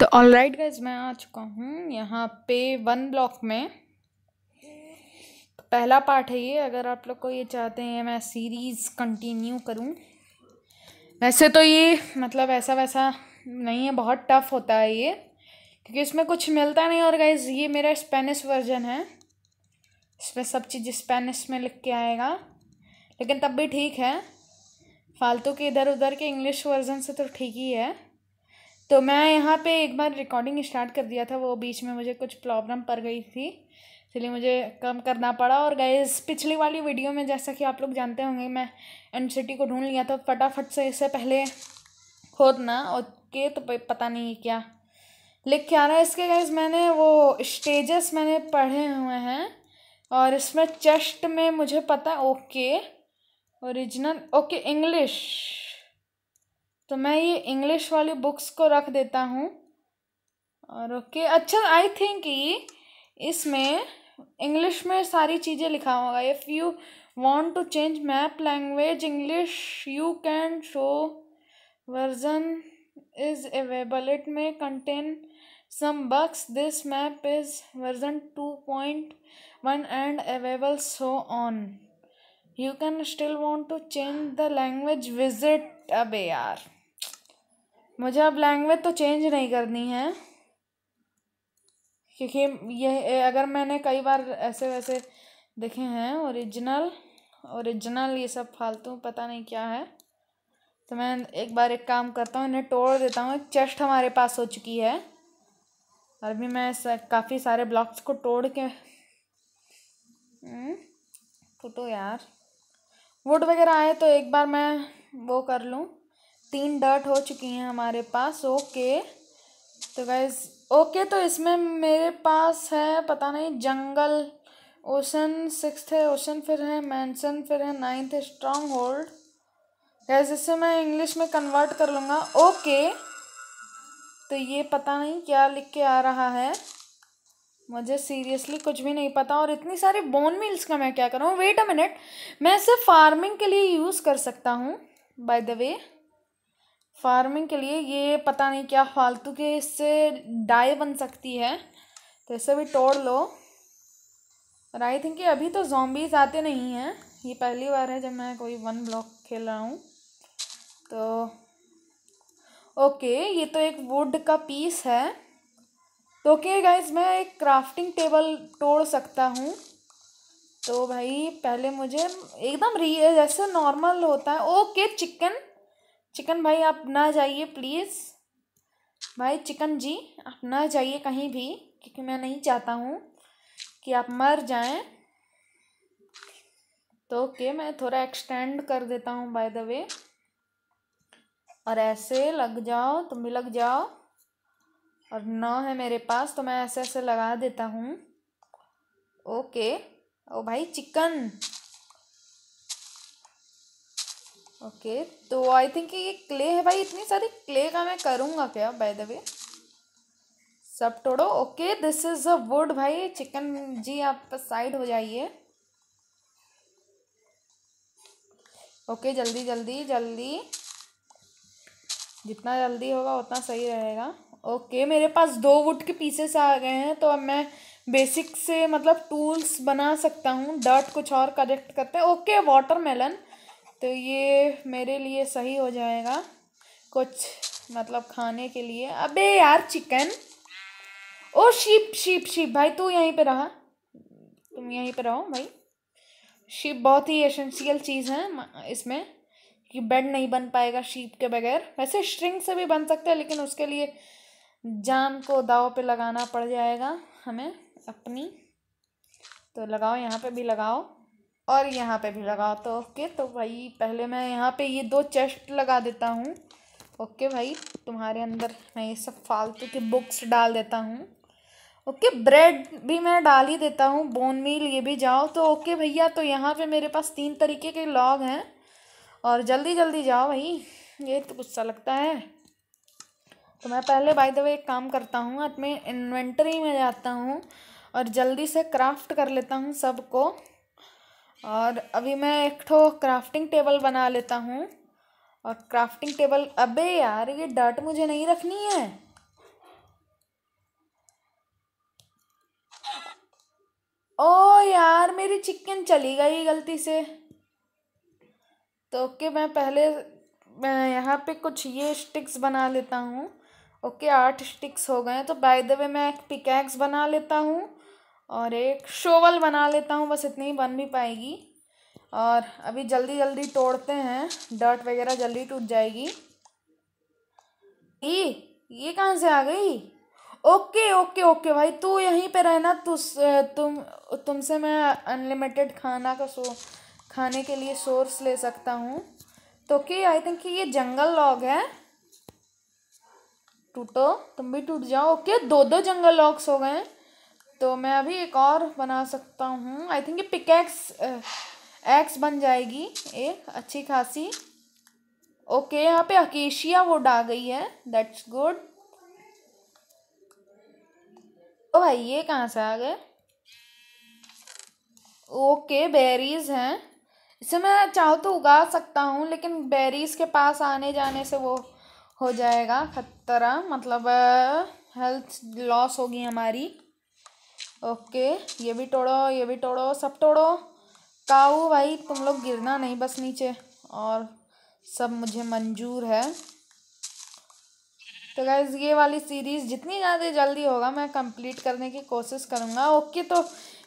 तो all right guys मैं आ चुका हूँ यहाँ पे वन ब्लॉक में पहला पार्ट है ये अगर आप लोग को ये चाहते हैं मैं सीरीज़ कंटिन्यू करूँ वैसे तो ये मतलब ऐसा वैसा नहीं है बहुत टफ होता है ये क्योंकि इसमें कुछ मिलता नहीं और गाइज ये मेरा स्पेनिश वर्जन है इसमें सब चीज़ स्पेनिश में लिख के आएगा लेकिन तब भी ठीक है फालतू के इधर उधर के इंग्लिश वर्जन से तो ठीक ही है तो मैं यहाँ पे एक बार रिकॉर्डिंग स्टार्ट कर दिया था वो बीच में मुझे कुछ प्रॉब्लम पड़ गई थी इसलिए मुझे कम करना पड़ा और गैस पिछली वाली वीडियो में जैसा कि आप लोग जानते होंगे मैं एन को ढूंढ लिया था फटाफट से इससे पहले खोदना ओके तो पता नहीं क्या लिख के आ रहा है इसके गैस मैंने वो स्टेजेस मैंने पढ़े हुए हैं और इसमें चेस्ट में मुझे पता ओके ओरिजिनल ओके इंग्लिश तो मैं ये इंग्लिश वाली बुक्स को रख देता हूँ और ओके okay, अच्छा आई थिंक ये इसमें इंग्लिश में सारी चीज़ें लिखा होगा if you want to change map language English you can show version is available it may contain some bugs this map is version two point one and available so on you can still want to change the language visit अबे यार मुझे अब language तो change नहीं करनी है क्योंकि यह अगर मैंने कई बार ऐसे वैसे देखे हैं ओरिजिनल ओरिजिनल ये सब फालतू पता नहीं क्या है तो मैं एक बार एक काम करता हूँ इन्हें तोड़ देता हूँ एक चेस्ट हमारे पास हो चुकी है और भी मैं काफ़ी सारे ब्लॉक्स को तोड़ के हम्म, फुटो यार वुड वगैरह आए तो एक बार मैं वो कर लूँ तीन डर्ट हो चुकी हैं हमारे पास ओके तो गैस ओके तो इसमें मेरे पास है पता नहीं जंगल ओशन सिक्स है ओशन फिर है मैंसन फिर है नाइन्थ है स्ट्रॉन्ग होल्ड गैस इसे मैं इंग्लिश में कन्वर्ट कर लूँगा ओके तो ये पता नहीं क्या लिख के आ रहा है मुझे सीरियसली कुछ भी नहीं पता और इतनी सारी बोन मिल्स का मैं क्या करूँ वेट अ मिनट मैं इसे फार्मिंग के लिए यूज़ कर सकता हूँ बाय द वे फार्मिंग के लिए ये पता नहीं क्या फालतू के इससे डाई बन सकती है तो इसे भी तोड़ लो और आई थिंक अभी तो जॉम्बीज आते नहीं हैं ये पहली बार है जब मैं कोई वन ब्लॉक खेल रहा हूँ तो ओके ये तो एक वुड का पीस है तो ओके गाइज मैं एक क्राफ्टिंग टेबल तोड़ सकता हूँ तो भाई पहले मुझे एकदम रिय जैसे नॉर्मल होता है ओके चिकन चिकन भाई आप ना जाइए प्लीज़ भाई चिकन जी आप ना जाइए कहीं भी क्योंकि मैं नहीं चाहता हूँ कि आप मर जाएं तो ओके okay, मैं थोड़ा एक्सटेंड कर देता हूँ बाय द वे और ऐसे लग जाओ तुम भी लग जाओ और नौ है मेरे पास तो मैं ऐसे ऐसे लगा देता हूँ ओके ओ भाई चिकन ओके तो आई थिंक ये क्ले है भाई इतनी सारी क्ले का मैं करूँगा क्या बाय द वे सब तोड़ो okay this is a wood भाई चिकन जी आप साइड हो जाइए ओके जल्दी जल्दी जल्दी जितना जल्दी होगा उतना सही रहेगा ओके मेरे पास दो वुड के पीसेस आ गए हैं तो अब मैं बेसिक से मतलब टूल्स बना सकता हूँ डर्ट कुछ और कलेक्ट करते हैं ओके वाटरमेलन तो ये मेरे लिए सही हो जाएगा कुछ मतलब खाने के लिए अबे यार चिकन ओ शिप शिप शिप भाई तू यहीं पे रहा तुम यहीं पे रहो भाई शिप बहुत ही एसेंशियल चीज़ है इसमें कि बेड नहीं बन पाएगा शीप के बगैर वैसे स्ट्रिंग से भी बन सकता है लेकिन उसके लिए जाम को दाव पे लगाना पड़ जाएगा हमें अपनी तो लगाओ यहाँ पे भी लगाओ और यहाँ पे भी लगाओ तो ओके तो भाई पहले मैं यहाँ पे ये दो चेस्ट लगा देता हूँ ओके भाई तुम्हारे अंदर मैं ये सब फालतू के बुक्स डाल देता हूँ ओके ब्रेड भी मैं डाल ही देता हूँ बोन मील ये भी जाओ तो ओके भैया तो यहाँ पे मेरे पास तीन तरीके के लॉग हैं और जल्दी जल्दी जाओ भाई ये तो गुस्सा लगता है तो मैं पहले बाय द वे एक काम करता हूँ अपने इन्वेंटरी में जाता हूँ और जल्दी से क्राफ्ट कर लेता हूँ सबको और अभी मैं एक ठो क्राफ्टिंग टेबल बना लेता हूँ और क्राफ्टिंग टेबल अबे यार ये डर्ट मुझे नहीं रखनी है ओ यार मेरी चिकन चली गई गलती से तो ओके मैं पहले मैं यहाँ पे कुछ ये स्टिक्स बना लेता हूँ ओके आठ स्टिक्स हो गए तो बाय द वे मैं एक पिकैक्स बना लेता हूँ और एक शोवल बना लेता हूँ बस इतनी बन भी पाएगी और अभी जल्दी जल्दी तोड़ते हैं डर्ट वगैरह जल्दी टूट जाएगी ई ये कहाँ से आ गई ओके ओके ओके भाई तू यहीं पे रहना तुस तुम तुमसे मैं अनलिमिटेड खाना का सो खाने के लिए सोर्स ले सकता हूँ तो कि आई थिंक ये जंगल लॉग है टूटो तुम भी टूट जाओ ओके दो दो जंगल लॉग्स हो गए हैं तो मैं अभी एक और बना सकता हूँ आई थिंक ये पिकैक्स एक्स uh, बन जाएगी एक अच्छी खासी ओके यहाँ पे अकेशिया वुड आ गई है दैट्स गुड ओ भाई ये कहाँ से आ गए ओके बेरीज हैं इसे मैं चाहो तो उगा सकता हूँ लेकिन बेरीज के पास आने जाने से वो हो जाएगा खतरा मतलब हेल्थ uh, लॉस होगी हमारी ओके ये भी तोड़ो ये भी तोड़ो सब तोड़ो काऊ भाई तुम लोग गिरना नहीं बस नीचे और सब मुझे मंजूर है तो गैस ये वाली सीरीज़ जितनी ज़्यादा जल्दी होगा मैं कंप्लीट करने की कोशिश करूँगा ओके तो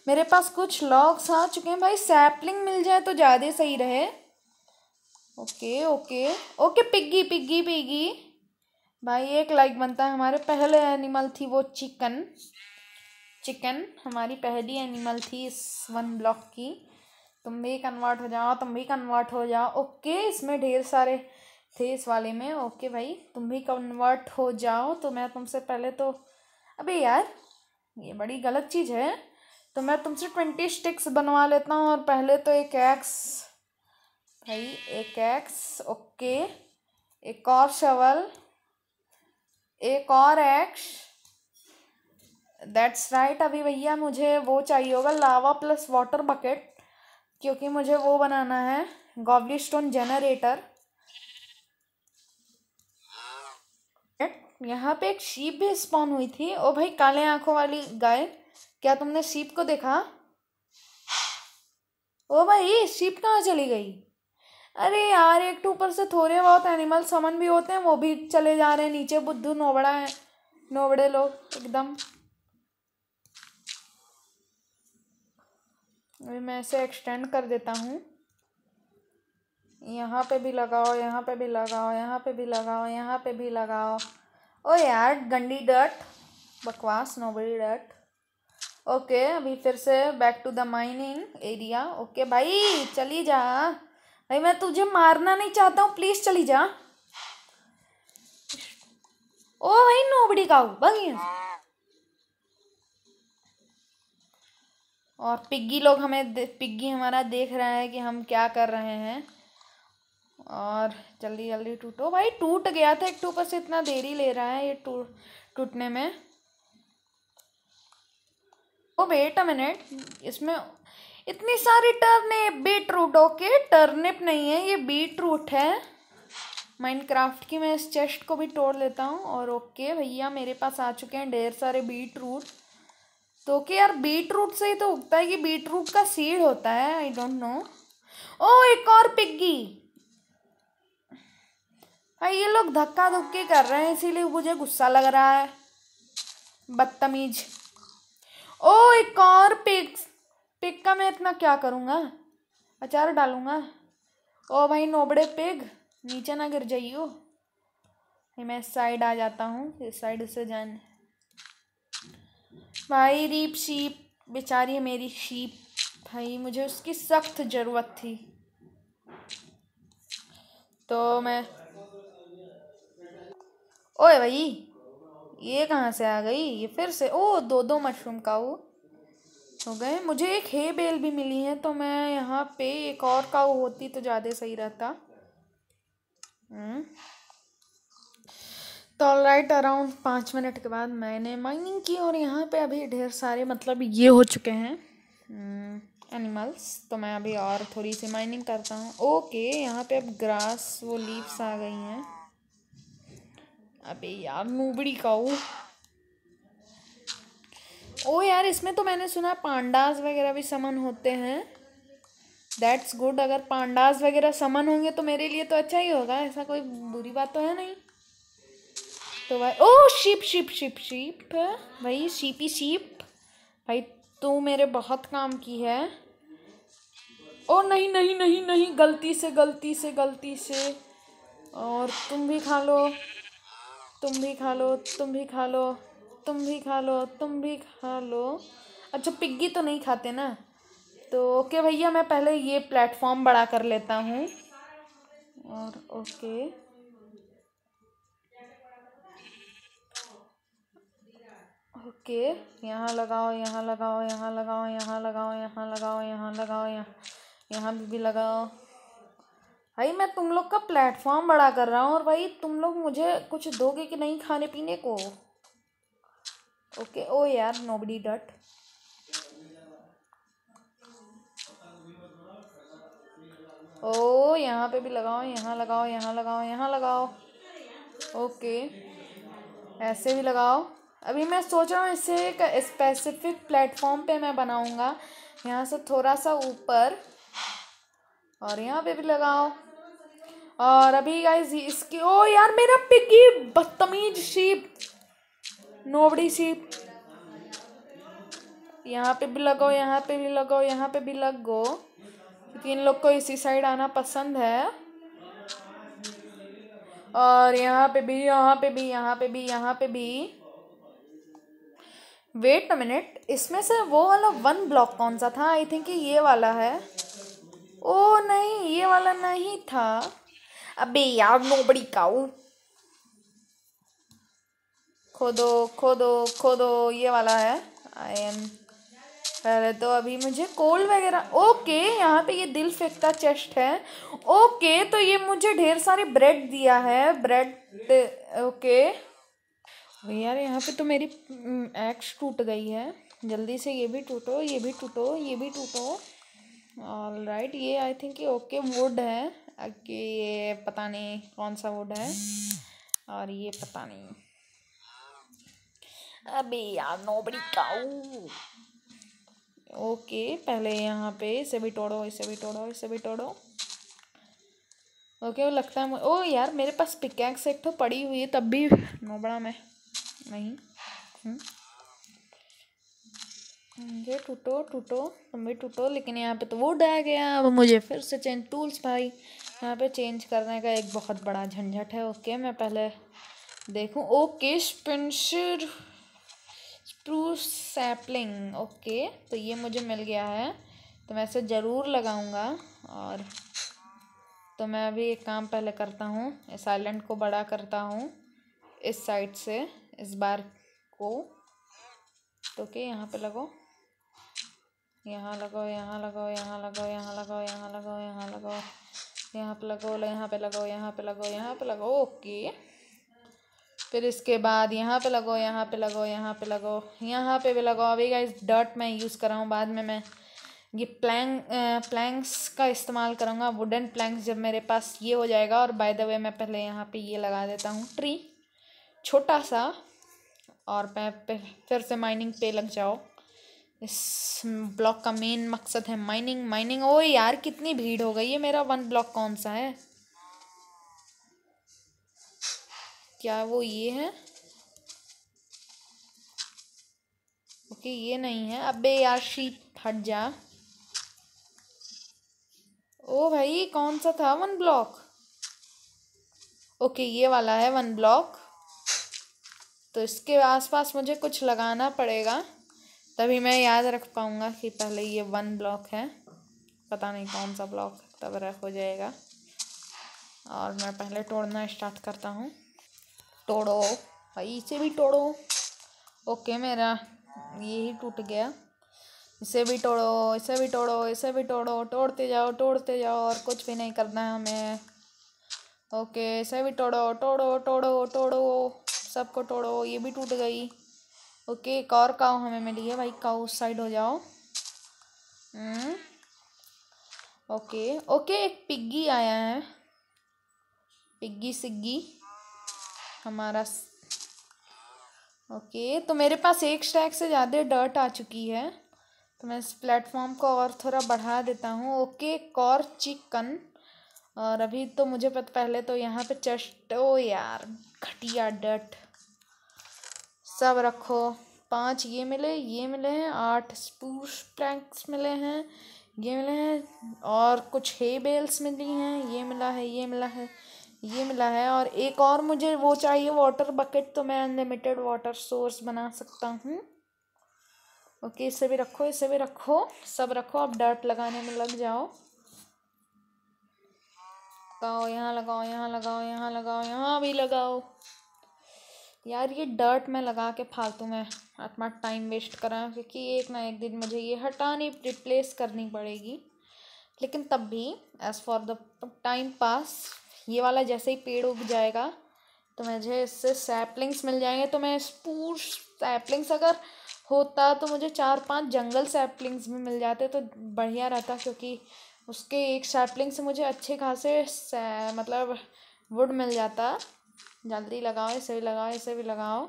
मेरे पास कुछ लॉग्स आ चुके हैं भाई सैपलिंग मिल जाए तो ज़्यादा सही रहे okay okay okay piggy piggy piggy भाई एक लाइक बनता है हमारे पहले एनिमल थी वो चिकन चिकन हमारी पहली एनिमल थी इस वन ब्लॉक की तुम भी कन्वर्ट हो जाओ तुम भी कन्वर्ट हो जाओ ओके इसमें ढेर सारे थे इस वाले में ओके भाई तुम भी कन्वर्ट हो जाओ तो मैं तुमसे पहले तो अबे यार ये बड़ी गलत चीज़ है तो मैं तुमसे ट्वेंटी स्टिक्स बनवा लेता हूँ और पहले तो एक एक्स भाई एक एक्स ओके एक और शवल एक और एक्स दैट्स राइट अभी भैया मुझे वो चाहिए होगा लावा प्लस वाटर बकेट क्योंकि मुझे वो बनाना है गॉबली स्टोन जनरेटर यहाँ पे एक शीप भी स्पॉन हुई थी ओ भाई काले आंखों वाली गाय क्या तुमने शीप को देखा ओ भाई शीप कहाँ चली गई अरे यार एक टू तो ऊपर से थोड़े बहुत एनिमल समन भी होते हैं वो भी चले जा रहे हैं नीचे बुद्धू नोबड़ा है नोबड़े लोग एकदम अभी मैं इसे एक्सटेंड कर देता हूँ यहाँ पे भी लगाओ यहाँ पे भी लगाओ यहाँ पे भी लगाओ यहाँ पे भी लगाओ ओ यार गंडी डट बकवास नोबड़ी डट ओके अभी फिर से back to the mining area okay भाई चली जा भाई मैं तुझे मारना नहीं चाहता हूँ प्लीज़ चली जा ओ भाई नोबड़ी का बगी और पिग्गी लोग हमें पिग्गी हमारा देख रहा है कि हम क्या कर रहे हैं और जल्दी जल्दी टूटो भाई टूट गया था एक टू पर से इतना देरी ले रहा है ये टू टूटने में ओ वेट अ मिनट इसमें इतनी सारी turn beetroot okay turnip नहीं है ये बीट रूट है माइनक्राफ्ट की मैं इस चेस्ट को भी तोड़ लेता हूँ और ओके भैया मेरे पास आ चुके हैं ढेर सारे बीट रूट तो ओके यार बीट रूट से ही तो उगता है कि बीट रूट का सीड होता है आई डोंट नो ओ एक और पिग्गी भाई ये लोग धक्का धुक्की कर रहे हैं इसीलिए मुझे गुस्सा लग रहा है बदतमीज ओ एक और पिग पिग का मैं इतना क्या करूँगा अचार डालूँगा ओ भाई नोबड़े पिग नीचे ना गिर जाइयो मैं साइड आ जाता हूँ इस साइड से जाने भाई रीप शीप बेचारी है मेरी शीप भाई मुझे उसकी सख्त ज़रूरत थी तो मैं ओए भाई ये कहाँ से आ गई ये फिर से ओ दो दो मशरूम का वो हो गए मुझे एक हे बेल भी मिली है तो मैं यहाँ पे एक और काऊ होती तो ज़्यादा सही रहता हम्म। तो ऑल राइट अराउंड पाँच मिनट के बाद मैंने माइनिंग की और यहाँ पे अभी ढेर सारे मतलब ये हो चुके हैं एनिमल्स हम्म, तो मैं अभी और थोड़ी सी माइनिंग करता हूँ ओके यहाँ पे अब ग्रास वो लीव्स आ गई हैं अबे यार मूबड़ी काऊ ओ यार इसमें तो मैंने सुना पांडास वगैरह भी समन होते हैं दैट्स गुड अगर पांडास वगैरह समन होंगे तो मेरे लिए तो अच्छा ही होगा ऐसा कोई बुरी बात तो है नहीं तो भाई ओ शिप शिप शिप शिप भाई शीपी शिप भाई तू मेरे बहुत काम की है ओ नहीं नहीं नहीं नहीं गलती से गलती से गलती से और तुम भी खा लो तुम भी खा लो तुम भी खा लो तुम भी खा लो तुम भी खा लो अच्छा पिग्गी तो नहीं खाते ना तो ओके भैया मैं पहले ये प्लेटफॉर्म बड़ा कर लेता हूँ और ओके के यहाँ लगाओ यहाँ लगाओ यहाँ लगाओ यहाँ लगाओ यहाँ लगाओ यहाँ लगाओ यहाँ यहाँ भी, भी लगाओ भाई मैं तुम लोग का प्लेटफॉर्म बड़ा कर रहा हूँ और भाई तुम लोग मुझे कुछ दोगे कि नहीं खाने पीने को ओके ओ यार नोबडी डट ओ यहाँ पे भी लगाओ यहाँ लगाओ यहाँ लगाओ यहाँ लगाओ ओके ऐसे भी लगाओ अभी मैं सोच रहा हूँ इसे एक स्पेसिफिक प्लेटफॉर्म पे मैं बनाऊँगा यहाँ से थोड़ा सा ऊपर और यहाँ पे भी लगाओ और अभी गाइज इसकी ओ यार मेरा पिगी बदतमीज शीप नोबड़ी शीप यहाँ पे भी लगाओ यहाँ पे भी लगाओ यहाँ पे भी लगो क्योंकि इन लोग को इसी साइड आना पसंद है और यहाँ पे भी यहाँ पे भी यहाँ पे भी यहाँ पे भी, यहाँ पे भी वेट अ मिनट इसमें से वो वाला वन ब्लॉक कौन सा था आई थिंक ये वाला है ओ नहीं ये वाला नहीं था अबे यार नो बड़ी काऊ खोदो खोदो खोदो ये वाला है आई एम पहले तो अभी मुझे कोल वगैरह ओके यहाँ पे ये दिल फेंकता चेस्ट है ओके तो ये मुझे ढेर सारे ब्रेड दिया है ब्रेड ओके भैया यार यहाँ पे तो मेरी एक्स टूट गई है जल्दी से ये भी टूटो ये भी टूटो ये भी टूटो ऑल राइट ये आई थिंक ये ओके वुड है कि ये पता नहीं कौन सा वुड है और ये पता नहीं अबे यार नोबड़ी काऊ ओके पहले यहाँ पे इसे भी तोड़ो इसे भी तोड़ो इसे भी तोड़ो ओके वो लगता है ओ यार मेरे पास पिकैक्स एक तो पड़ी हुई है तब भी नोबड़ा मैं नहीं हम्म। ये टूटो टूटो तुम भी टूटो लेकिन यहाँ पे तो वो आ गया अब मुझे फिर से चेंज टूल्स भाई यहाँ पे चेंज करने का एक बहुत बड़ा झंझट है ओके मैं पहले देखूँ ओके स्पिनशर स्प्रूस सैपलिंग ओके तो ये मुझे मिल गया है तो मैं इसे ज़रूर लगाऊंगा और तो मैं अभी एक काम पहले करता हूँ इस आइलैंड को बड़ा करता हूँ इस साइड से इस बार को तो के यहाँ पे लगाओ यहाँ लगाओ यहाँ लगाओ यहाँ लगाओ यहाँ लगाओ यहाँ लगाओ यहाँ लगाओ यहाँ पे लगाओ यहाँ पे लगाओ यहाँ पे लगाओ यहाँ पे लगाओ ओके फिर इसके बाद यहाँ पे लगाओ यहाँ पे लगाओ यहाँ पे लगाओ यहाँ पे भी लगाओ अभी गाइस डर्ट मैं यूज़ कर रहा हूँ बाद में मैं ये प्लैंग प्लैंक्स का इस्तेमाल करूँगा वुडन प्लैंक्स जब मेरे पास ये हो जाएगा और बाय द वे मैं पहले यहाँ पे ये लगा देता हूँ ट्री छोटा सा और पे फिर से माइनिंग पे लग जाओ इस ब्लॉक का मेन मकसद है माइनिंग माइनिंग ओ यार कितनी भीड़ हो गई है मेरा वन ब्लॉक कौन सा है क्या वो ये है ओके ये नहीं है अबे यार शीप हट जा ओ भाई कौन सा था वन ब्लॉक ओके ये वाला है वन ब्लॉक तो इसके आसपास मुझे कुछ लगाना पड़ेगा तभी मैं याद रख पाऊँगा कि पहले ये वन ब्लॉक है पता नहीं कौन सा ब्लॉक तब रख हो जाएगा और मैं पहले तोड़ना स्टार्ट करता हूँ तोड़ो भाई इसे भी तोड़ो ओके मेरा ये ही टूट गया इसे भी तोड़ो इसे भी तोड़ो इसे भी तोड़ो तोड़ते जाओ तोड़ते जाओ और कुछ भी नहीं करना है हमें ओके इसे भी तोड़ो तोड़ो तोड़ो तोड़ो सबको तोड़ो ये भी टूट गई ओके एक और काव हमें मिली है भाई काओ उस साइड हो जाओ हम्म। ओके ओके एक पिग्गी आया है पिग्गी सिग्गी हमारा ओके तो मेरे पास एक स्टैक से ज़्यादा डर्ट आ चुकी है तो मैं इस प्लेटफॉर्म को और थोड़ा बढ़ा देता हूँ ओके कॉर चिकन और अभी तो मुझे पता पहले तो यहाँ पे चेस्ट ओ यार घटिया डट सब रखो पाँच ये मिले ये मिले हैं आठ स्पूस प्लैंक्स मिले हैं ये मिले हैं और कुछ हे बेल्स मिली हैं ये मिला है ये मिला है ये मिला है और एक और मुझे वो चाहिए वाटर बकेट तो मैं अनलिमिटेड वाटर सोर्स बना सकता हूँ ओके इसे भी रखो इसे भी रखो सब रखो आप डर्ट लगाने में लग जाओ लगाओ यहाँ लगाओ यहाँ लगाओ यहाँ लगाओ यहाँ भी लगाओ यार ये डर्ट में लगा के फालतू में अपना टाइम वेस्ट कराएं क्योंकि एक ना एक दिन मुझे ये हटानी रिप्लेस करनी पड़ेगी लेकिन तब भी as for the time pass ये वाला जैसे ही पेड़ उग जाएगा तो मुझे इससे सैपलिंग्स मिल जाएंगे तो मैं स्पूर सैपलिंग्स अगर होता तो मुझे चार पांच जंगल सैपलिंग्स भी मिल जाते तो बढ़िया रहता क्योंकि उसके एक सैपलिंग से मुझे अच्छे खासे मतलब वुड मिल जाता जल्दी लगाओ इसे भी लगाओ इसे भी लगाओ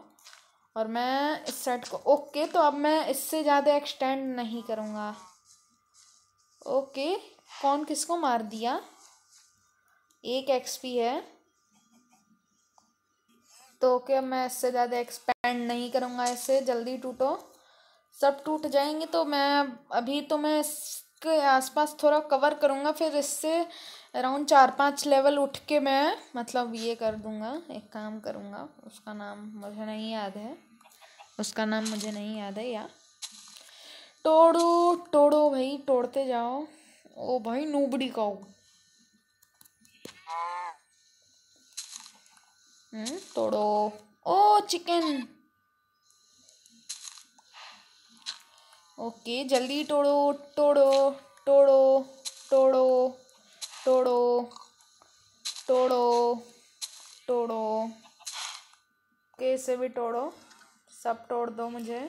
और मैं इस सेट को ओके तो अब मैं इससे ज़्यादा एक्सटेंड नहीं करूँगा ओके कौन किसको मार दिया एक एक्सपी है तो ओके अब मैं इससे ज़्यादा एक्सपेंड नहीं करूँगा इससे जल्दी टूटो सब टूट जाएंगे तो मैं अभी तो मैं इसके आसपास थोड़ा कवर करूँगा फिर इससे अराउंड चार पाँच लेवल उठ के मैं मतलब ये कर दूँगा एक काम करूँगा उसका नाम मुझे नहीं याद है उसका नाम मुझे नहीं याद है या तोड़ो तोड़ो भाई तोड़ते जाओ ओ भाई नूबड़ी काऊ हम्म, तोड़ो ओ चिकन ओके जल्दी तोड़ो तोड़ो तोड़ो तोड़ो तोड़ो तोड़ो तोड़ो कैसे भी तोड़ो सब तोड़ दो मुझे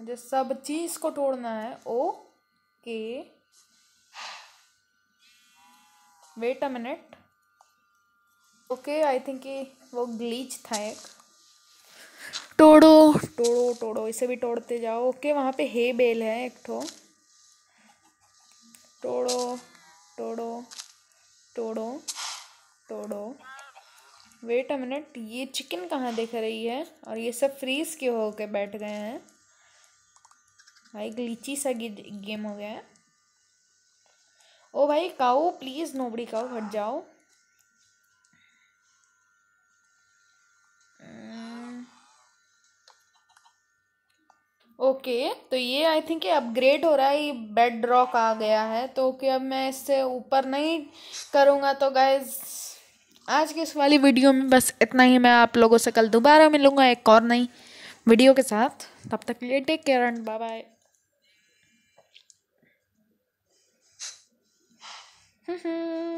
मुझे सब चीज़ को तोड़ना है okay wait a minute okay I think वो ग्लीच था एक तोड़ो तोड़ो तोड़ो इसे भी तोड़ते जाओ ओके okay, वहाँ पे हे बेल है एक ठो तोड़ो टोड़ो टोड़ो टोड़ो वेट अ मिनट ये चिकन कहाँ दिख रही है और ये सब फ्रीज के हो के बैठ गए हैं भाई ग्लीची सा गेम हो गया है ओ भाई काओ प्लीज़ नोबड़ी काओ हट जाओ hmm, ओके तो ये आई थिंक ये अपग्रेड हो रहा है ये बेड रॉक आ गया है तो कि अब मैं इससे ऊपर नहीं करूँगा तो गाइज आज की इस वाली वीडियो में बस इतना ही मैं आप लोगों से कल दोबारा मिलूँगा एक और नई वीडियो के साथ तब तक लिए take care and bye bye hmm